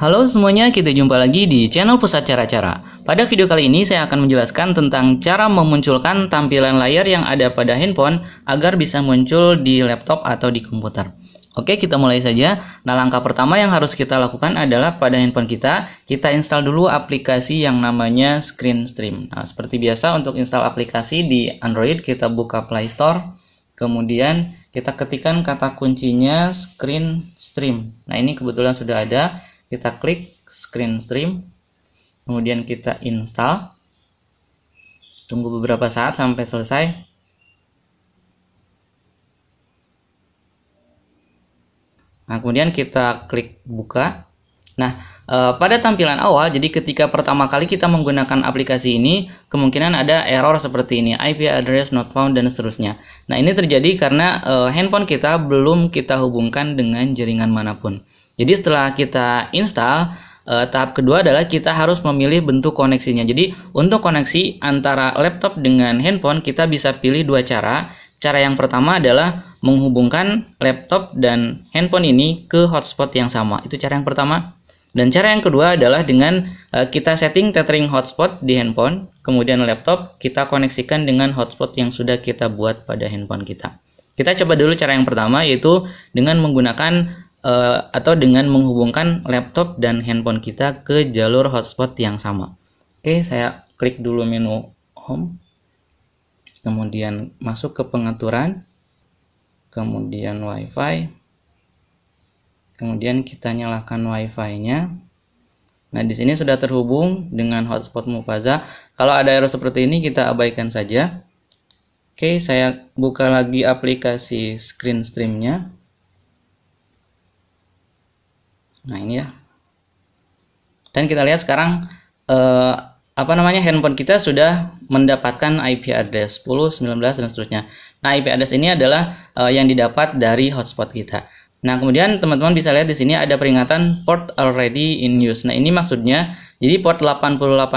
Halo semuanya, kita jumpa lagi di channel Pusat Cara-Cara. Pada video kali ini saya akan menjelaskan tentang cara memunculkan tampilan layar yang ada pada handphone agar bisa muncul di laptop atau di komputer. Oke, kita mulai saja. Nah, langkah pertama yang harus kita lakukan adalah pada handphone kita, kita install dulu aplikasi yang namanya Screen Stream. Nah, seperti biasa untuk install aplikasi di Android, kita buka Play Store, kemudian kita ketikkan kata kuncinya Screen Stream. Nah, ini kebetulan sudah ada kita klik screen stream kemudian kita install tunggu beberapa saat sampai selesai nah kemudian kita klik buka nah e, pada tampilan awal jadi ketika pertama kali kita menggunakan aplikasi ini kemungkinan ada error seperti ini IP address not found dan seterusnya nah ini terjadi karena e, handphone kita belum kita hubungkan dengan jaringan manapun jadi setelah kita install, eh, tahap kedua adalah kita harus memilih bentuk koneksinya. Jadi untuk koneksi antara laptop dengan handphone kita bisa pilih dua cara. Cara yang pertama adalah menghubungkan laptop dan handphone ini ke hotspot yang sama. Itu cara yang pertama. Dan cara yang kedua adalah dengan uh, kita setting tethering hotspot di handphone, kemudian laptop kita koneksikan dengan hotspot yang sudah kita buat pada handphone kita. Kita coba dulu cara yang pertama yaitu dengan menggunakan uh, atau dengan menghubungkan laptop dan handphone kita ke jalur hotspot yang sama. Oke, saya klik dulu menu home. Kemudian masuk ke pengaturan. Kemudian WiFi. Kemudian kita nyalakan WiFi-nya. Nah, di sini sudah terhubung dengan hotspot Mufaza. Kalau ada error seperti ini kita abaikan saja. Oke, saya buka lagi aplikasi screen stream-nya nah ini ya dan kita lihat sekarang eh, apa namanya handphone kita sudah mendapatkan IP address 10, 19 dan seterusnya. Nah, IP address ini adalah eh, yang didapat dari hotspot kita. Nah, kemudian teman-teman bisa lihat di sini ada peringatan port already in use. Nah, ini maksudnya jadi port 8080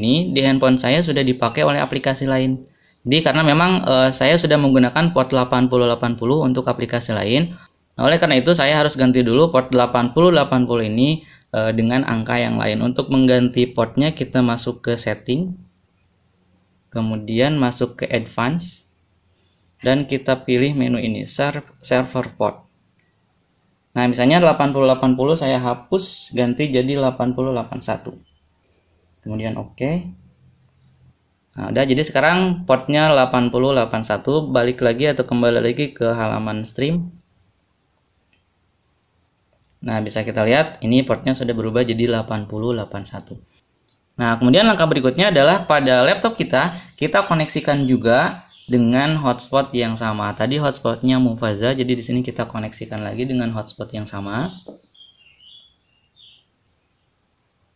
ini di handphone saya sudah dipakai oleh aplikasi lain. Jadi karena memang eh, saya sudah menggunakan port 8080 untuk aplikasi lain Nah, oleh karena itu saya harus ganti dulu port 80 80 ini e, dengan angka yang lain. Untuk mengganti portnya kita masuk ke setting, kemudian masuk ke advance, dan kita pilih menu ini server port. Nah misalnya 8080 saya hapus ganti jadi 8081. Kemudian oke. Okay. Nah, udah jadi sekarang portnya 8081 balik lagi atau kembali lagi ke halaman stream Nah, bisa kita lihat ini portnya sudah berubah jadi 8081. Nah, kemudian langkah berikutnya adalah pada laptop kita, kita koneksikan juga dengan hotspot yang sama. Tadi hotspotnya Mufaza, jadi di sini kita koneksikan lagi dengan hotspot yang sama.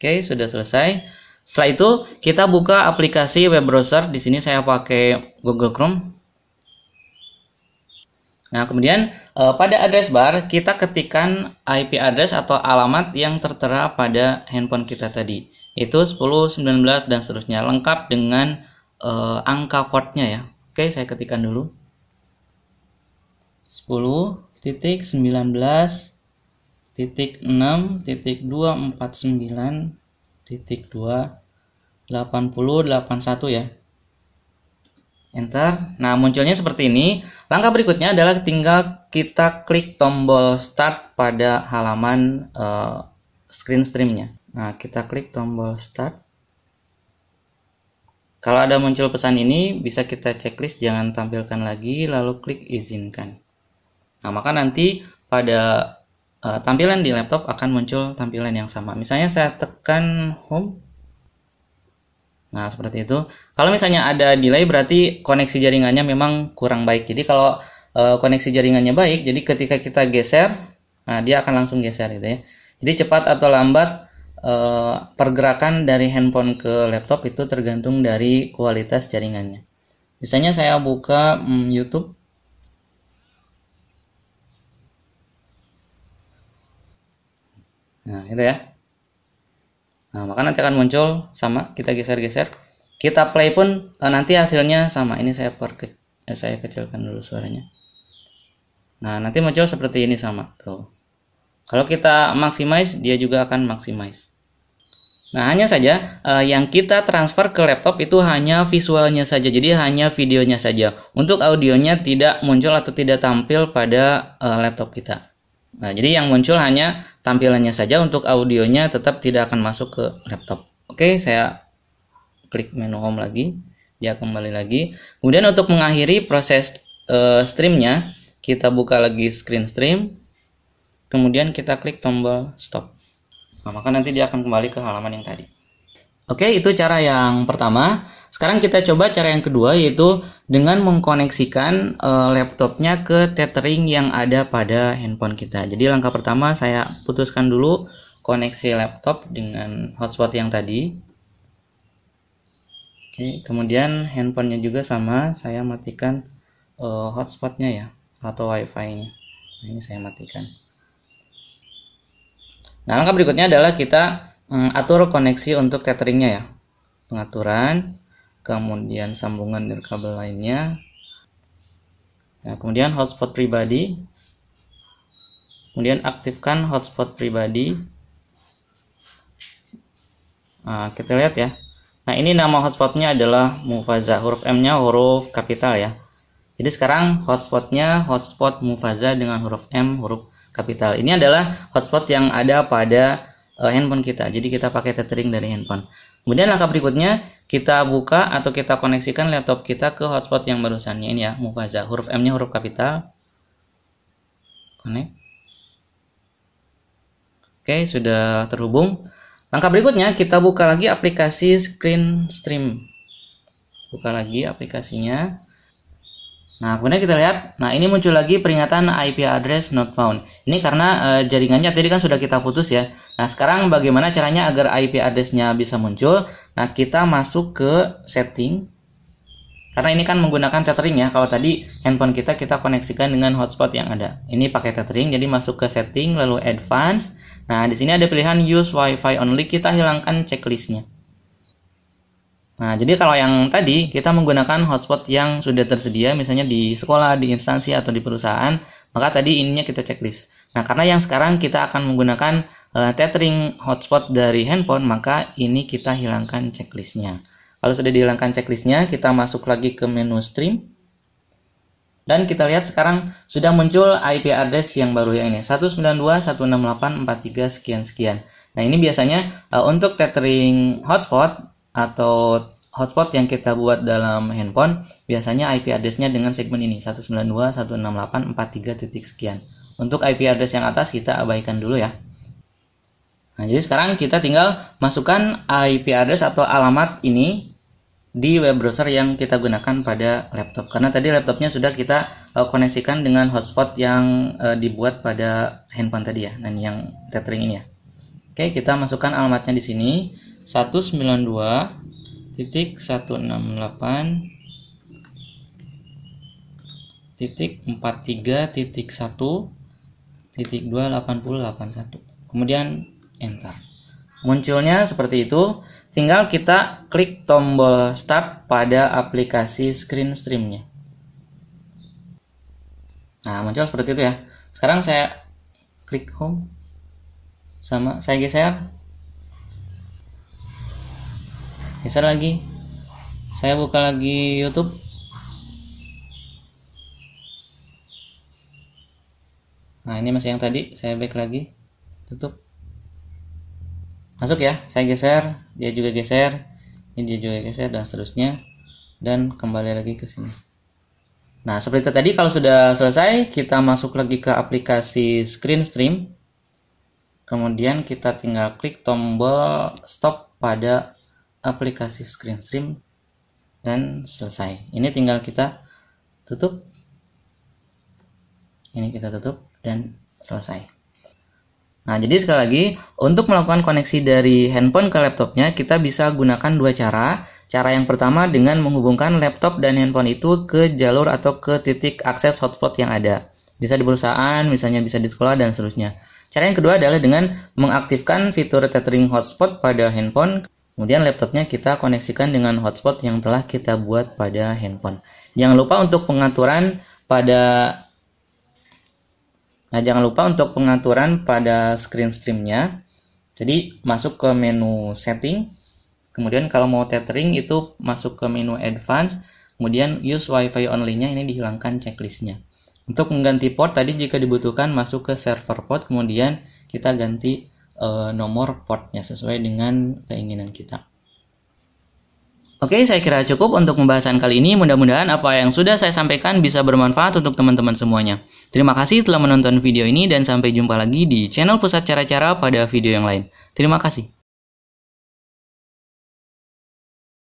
Oke, sudah selesai. Setelah itu, kita buka aplikasi web browser. Di sini saya pakai Google Chrome. Nah, kemudian e, pada address bar kita ketikkan IP address atau alamat yang tertera pada handphone kita tadi. Itu 10, 19 dan seterusnya lengkap dengan e, angka port ya. Oke, saya ketikkan dulu. 10 titik 19 titik 6 titik 2, 249 titik 2 80 81 ya. Enter. Nah, munculnya seperti ini. Langkah berikutnya adalah tinggal kita klik tombol Start pada halaman uh, screen streamnya. Nah, kita klik tombol Start. Kalau ada muncul pesan ini, bisa kita checklist jangan tampilkan lagi, lalu klik izinkan. Nah, maka nanti pada uh, tampilan di laptop akan muncul tampilan yang sama. Misalnya saya tekan Home, Nah, seperti itu. Kalau misalnya ada delay berarti koneksi jaringannya memang kurang baik. Jadi kalau uh, koneksi jaringannya baik, jadi ketika kita geser, nah dia akan langsung geser gitu ya. Jadi cepat atau lambat uh, pergerakan dari handphone ke laptop itu tergantung dari kualitas jaringannya. Misalnya saya buka hmm, YouTube Nah, itu ya. Nah, maka nanti akan muncul sama, kita geser-geser. Kita play pun uh, nanti hasilnya sama. Ini saya perke eh, saya kecilkan dulu suaranya. Nah, nanti muncul seperti ini sama. Tuh. Kalau kita maximize, dia juga akan maximize. Nah, hanya saja uh, yang kita transfer ke laptop itu hanya visualnya saja, jadi hanya videonya saja. Untuk audionya tidak muncul atau tidak tampil pada uh, laptop kita. Nah, jadi yang muncul hanya tampilannya saja untuk audionya tetap tidak akan masuk ke laptop oke saya klik menu home lagi dia kembali lagi kemudian untuk mengakhiri proses uh, streamnya kita buka lagi screen stream kemudian kita klik tombol stop nah, maka nanti dia akan kembali ke halaman yang tadi Oke, itu cara yang pertama. Sekarang kita coba cara yang kedua yaitu dengan mengkoneksikan eh, laptopnya ke tethering yang ada pada handphone kita. Jadi langkah pertama saya putuskan dulu koneksi laptop dengan hotspot yang tadi. Oke, kemudian handphonenya juga sama, saya matikan eh, hotspotnya ya atau wifi-nya. Nah, ini saya matikan. Nah langkah berikutnya adalah kita Hmm, atur koneksi untuk tetheringnya ya pengaturan kemudian sambungan dari kabel lainnya nah, kemudian hotspot pribadi kemudian aktifkan hotspot pribadi nah, kita lihat ya nah ini nama hotspotnya adalah mufaza huruf M nya huruf kapital ya jadi sekarang hotspotnya hotspot mufaza dengan huruf M huruf kapital ini adalah hotspot yang ada pada uh, handphone kita. Jadi kita pakai tethering dari handphone. Kemudian langkah berikutnya kita buka atau kita koneksikan laptop kita ke hotspot yang ya ini ya, Mufaza. Huruf M-nya huruf kapital. Connect. Oke, sudah terhubung. Langkah berikutnya kita buka lagi aplikasi Screen Stream. Buka lagi aplikasinya. Nah, kemudian kita lihat, nah ini muncul lagi peringatan IP address not found. Ini karena e, jaringannya tadi kan sudah kita putus ya. Nah, sekarang bagaimana caranya agar IP address-nya bisa muncul? Nah, kita masuk ke setting. Karena ini kan menggunakan tethering ya. Kalau tadi handphone kita kita koneksikan dengan hotspot yang ada. Ini pakai tethering, jadi masuk ke setting lalu advance. Nah, di sini ada pilihan use wifi only, kita hilangkan checklistnya. nya Nah, jadi kalau yang tadi kita menggunakan hotspot yang sudah tersedia misalnya di sekolah, di instansi atau di perusahaan, maka tadi ininya kita checklist. Nah, karena yang sekarang kita akan menggunakan uh, tethering hotspot dari handphone, maka ini kita hilangkan checklistnya. Kalau sudah dihilangkan checklistnya, kita masuk lagi ke menu stream. Dan kita lihat sekarang sudah muncul IP address yang baru ya ini 192.168.43 sekian sekian. Nah, ini biasanya uh, untuk tethering hotspot atau hotspot yang kita buat dalam handphone biasanya IP addressnya dengan segmen ini 192.168.43 sekian. Untuk IP address yang atas kita abaikan dulu ya. Nah, jadi sekarang kita tinggal masukkan IP address atau alamat ini di web browser yang kita gunakan pada laptop. Karena tadi laptopnya sudah kita uh, koneksikan dengan hotspot yang uh, dibuat pada handphone tadi ya, dan yang tethering ini ya. Oke, kita masukkan alamatnya di sini. 192 titik 168 titik 43 titik 1 titik 2881 kemudian enter munculnya seperti itu tinggal kita klik tombol start pada aplikasi screen streamnya nah muncul seperti itu ya sekarang saya klik home sama saya geser geser lagi saya buka lagi YouTube nah ini masih yang tadi saya back lagi tutup masuk ya saya geser dia juga geser ini dia juga geser dan seterusnya dan kembali lagi ke sini nah seperti itu tadi kalau sudah selesai kita masuk lagi ke aplikasi screen stream kemudian kita tinggal klik tombol stop pada aplikasi screen stream dan selesai ini tinggal kita tutup ini kita tutup dan selesai nah jadi sekali lagi untuk melakukan koneksi dari handphone ke laptopnya kita bisa gunakan dua cara cara yang pertama dengan menghubungkan laptop dan handphone itu ke jalur atau ke titik akses hotspot yang ada bisa di perusahaan misalnya bisa di sekolah dan seterusnya cara yang kedua adalah dengan mengaktifkan fitur tethering hotspot pada handphone Kemudian laptopnya kita koneksikan dengan hotspot yang telah kita buat pada handphone. Jangan lupa untuk pengaturan pada Nah, jangan lupa untuk pengaturan pada screen streamnya. Jadi, masuk ke menu setting. Kemudian kalau mau tethering itu masuk ke menu advance. Kemudian use wifi only-nya ini dihilangkan checklistnya. Untuk mengganti port tadi jika dibutuhkan masuk ke server port. Kemudian kita ganti uh, nomor portnya sesuai dengan keinginan kita. Oke, saya kira cukup untuk pembahasan kali ini. Mudah-mudahan apa yang sudah saya sampaikan bisa bermanfaat untuk teman-teman semuanya. Terima kasih telah menonton video ini dan sampai jumpa lagi di channel Pusat Cara-Cara pada video yang lain. Terima kasih.